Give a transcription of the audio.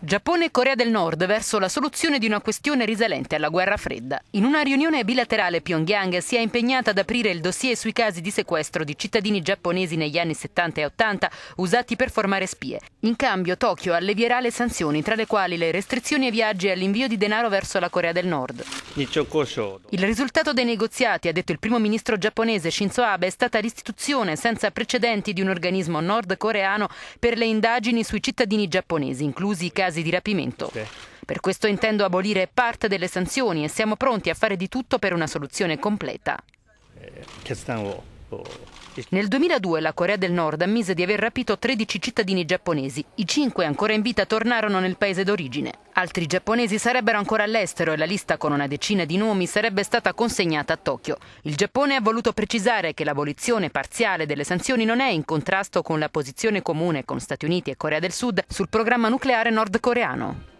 Giappone e Corea del Nord verso la soluzione di una questione risalente alla guerra fredda. In una riunione bilaterale Pyongyang si è impegnata ad aprire il dossier sui casi di sequestro di cittadini giapponesi negli anni 70 e 80 usati per formare spie. In cambio Tokyo allevierà le sanzioni, tra le quali le restrizioni ai viaggi e all'invio di denaro verso la Corea del Nord. Il risultato dei negoziati, ha detto il primo ministro giapponese Shinzo Abe, è stata l'istituzione senza precedenti di un organismo nordcoreano per le indagini sui cittadini giapponesi albanesi, inclusi i casi di rapimento. Per questo intendo abolire parte delle sanzioni e siamo pronti a fare di tutto per una soluzione completa. Eh, nel 2002 la Corea del Nord ammise di aver rapito 13 cittadini giapponesi. I 5 ancora in vita tornarono nel paese d'origine. Altri giapponesi sarebbero ancora all'estero e la lista con una decina di nomi sarebbe stata consegnata a Tokyo. Il Giappone ha voluto precisare che l'abolizione parziale delle sanzioni non è in contrasto con la posizione comune con Stati Uniti e Corea del Sud sul programma nucleare nordcoreano.